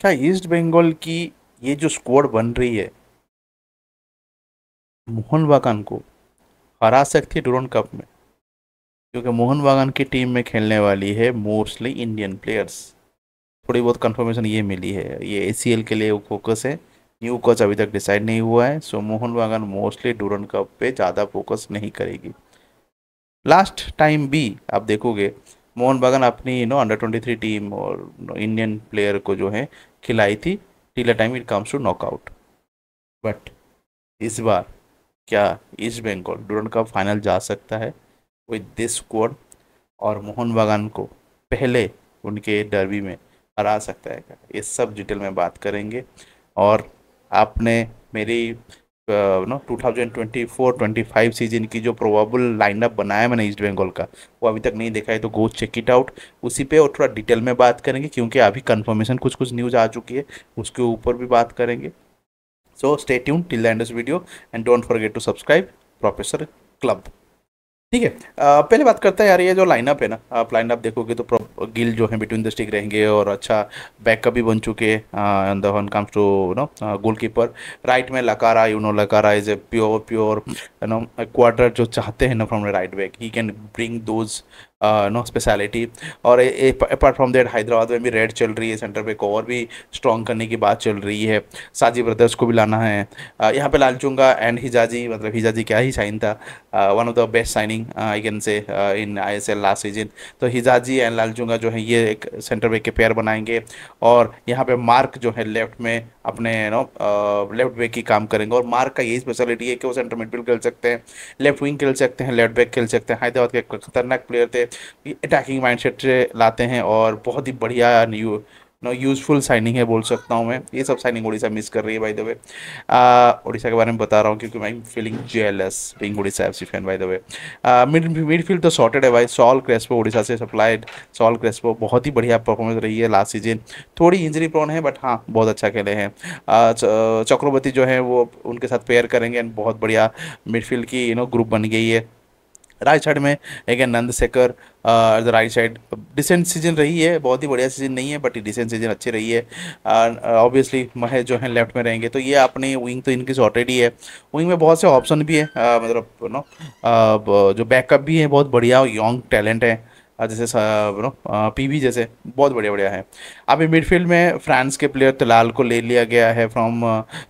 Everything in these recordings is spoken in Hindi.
क्या ईस्ट बंगाल की ये जो स्क्वाड बन रही है मोहन बागान को हरा सकती है डोरन कप में क्योंकि मोहन बागान की टीम में खेलने वाली है मोस्टली इंडियन प्लेयर्स थोड़ी बहुत कंफर्मेशन ये मिली है ये ए के लिए फोकस है न्यू कोच अभी तक डिसाइड नहीं हुआ है सो मोहन बागान मोस्टली डोरन कप पे ज़्यादा फोकस नहीं करेगी लास्ट टाइम भी आप देखोगे मोहन बागान अपनी you know under twenty three team और इंडियन प्लेयर को जो है खिलाई थी टीला time it comes to knockout but इस बार क्या ईस्ट बंगाल डूरंड कप फाइनल जा सकता है विद दिस स्कोर और मोहन बागान को पहले उनके डर्बी में हरा सकता है क्या ये सब डिटेल में बात करेंगे और आपने मेरी नो 2024-25 सीजन की जो प्रोबेबल लाइनअप बनाया है मैंने ईस्ट बंगाल का वो अभी तक नहीं देखा है तो गो चेक इट आउट उसी पे और थोड़ा डिटेल में बात करेंगे क्योंकि अभी कंफर्मेशन कुछ कुछ न्यूज़ आ चुकी है उसके ऊपर भी बात करेंगे so stay tuned till the end this video and don't forget to subscribe Professor Club ठीक है पहले बात करते हैं यार ये जो लाइनअप है ना आप लाइनअप देखोगे तो गिल जो है बिटवीन द स्टिक रहेंगे और अच्छा बैकअप भी बन चुके हैं the comes to no goalkeeper right में Lakra you know Lakra is a pure pure you know quarter जो चाहते हैं ना from right back he can bring those no speciality और अपार्ट फ्रॉम दैट हैदराबाद में भी रेड चल रही है सेंटर पे को और भी स्ट्रॉन्ग करने की बात चल रही है साजी ब्रदर्स को भी लाना है uh, यहाँ पे लालचुंगा एंड हिजाजी मतलब हिजाजी क्या ही साइन था one of the best signing I can say in I S L last season तो हिजाजी एंड लालचुंगा जो है ये एक सेंटर बैक के पेयर बनाएंगे और यहाँ पे मार्क जो है लेफ्ट में अपने नो लेफ्ट बैक की काम करेंगे और मार्क का यही स्पेशलिटी है कि वो सेंटर मिडफील्ड खेल सकते हैं लेफ्ट विंग खेल सकते हैं लेफ्ट बैक खेल सकते हैं हैदराबाद के खतरनाक प्लेयर थे अटैकिंग माइंडसेट से लाते हैं और बहुत ही बढ़िया न्यू नो यूज़फुल साइनिंग है बोल सकता हूँ मैं ये सब साइनिंग उड़ीसा मिस कर रही है बाय द वे उड़ीसा के बारे में बता रहा हूँ क्योंकि my feeling jealous being Odisha F C fan by the way mid midfield तो सॉर्टेड है भाई सॉल क्रेस्पो उड़ीसा से सप्लाइड सॉल क्रेस्पो बहुत ही बढ़िया परफॉर्मेंस रही है लास्ट सीजन थोड़ी इंजरी प्रोन है बट हाँ बहुत अच्छा खेले हैं चक्रवर्ती जो है वो उनके साथ पेयर करेंगे एंड बहुत बढ़िया मिडफील्ड की यू नो ग्रुप बन गई है राइट साइड में एक है Nand Shekhar the right side decent season रही है बहुत ही बढ़िया सीजन नहीं है बट डिसेंट सीजन अच्छी रही है ऑब्वियसली महेश जो है लेफ्ट में रहेंगे तो ये अपनी विंग तो इनकी शॉर्टेड ही है विंग में बहुत से ऑप्शन भी है uh, मतलब नो uh, जो बैकअप भी है बहुत बढ़िया यंग टैलेंट है जैसे नो वी जैसे बहुत बढ़िया बढ़िया है अभी मिडफील्ड में फ्रांस के प्लेयर तलाल को ले लिया गया है from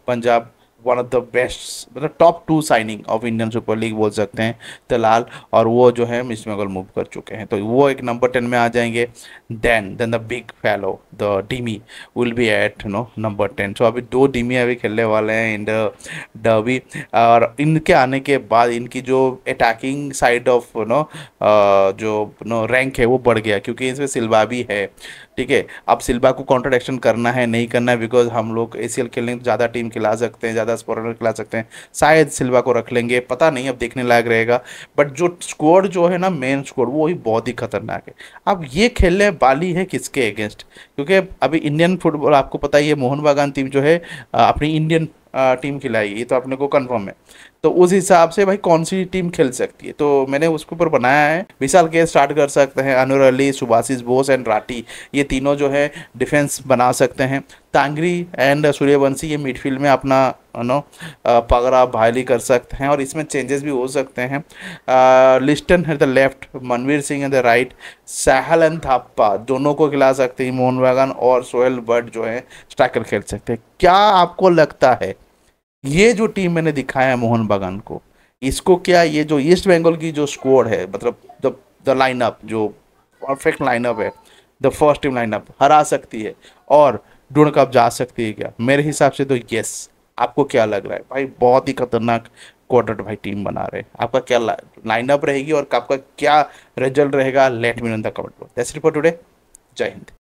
Punjab one of the best मतलब top two signing of Indian Super League बोल सकते हैं तलाल और वो जो है मिस बंगाल मूव कर चुके हैं तो वो एक नंबर टेन में आ जाएंगे then then the big fellow the Dimi will be at no number ten so अभी दो डीमी अभी खेलने वाले हैं इन द और इनके आने के बाद इनकी जो अटैकिंग साइड ऑफ नो जो नो रैंक है वो बढ़ गया क्योंकि इसमें सिल्वा भी है ठीक है अब सिल्वा को कॉन्ट्रोडक्शन करना है नहीं करना है बिकॉज हम लोग ए सी एल खेलने ज़्यादा टीम खिला सकते हैं ज़्यादा स्कोरर खिला सकते हैं शायद सिल्वा को रख लेंगे पता नहीं अब देखने लायक रहेगा बट जो स्कोर जो है ना मेन स्कोर वो ही बहुत ही खतरनाक है अब ये खेलने वाली है किसके अगेंस्ट क्योंकि अभी इंडियन फुटबॉल आपको पता ही है मोहन बागान टीम जो है अपनी इंडियन टीम खिलाएगी ये तो अपने को कन्फर्म है तो उस हिसाब से भाई कौन सी टीम खेल सकती है तो मैंने उसके ऊपर बनाया है विशाल के स्टार्ट कर सकते हैं अनुर अली सुभाषिस बोस एंड राठी ये तीनों जो है डिफेंस बना सकते हैं तांगरी एंड सूर्यवंशी ये मिडफील्ड में अपना नो पगड़ा भाईली कर सकते हैं और इसमें चेंजेस भी हो सकते हैं लिस्टन है द लेफ्ट मनवीर सिंह है the right Sahal and Thapa दोनों को खिला सकते हैं मोहन वागन और सोहेल बट जो है स्ट्राइकर खेल सकते हैं क्या आपको लगता है ये जो टीम मैंने दिखाया है मोहन बगान को इसको क्या ये जो ईस्ट बंगाल की जो स्कोर है मतलब द द लाइनअप जो परफेक्ट लाइनअप है द फर्स्ट टीम लाइनअप हरा सकती है और ढूंढ कप जा सकती है क्या मेरे हिसाब से तो यस आपको क्या लग रहा है भाई बहुत ही खतरनाक क्वार्टर भाई टीम बना रहे हैं आपका क्या लाइनअप रहेगी और आपका क्या रिजल्ट रहेगा let me know the comment that's report today जय हिंद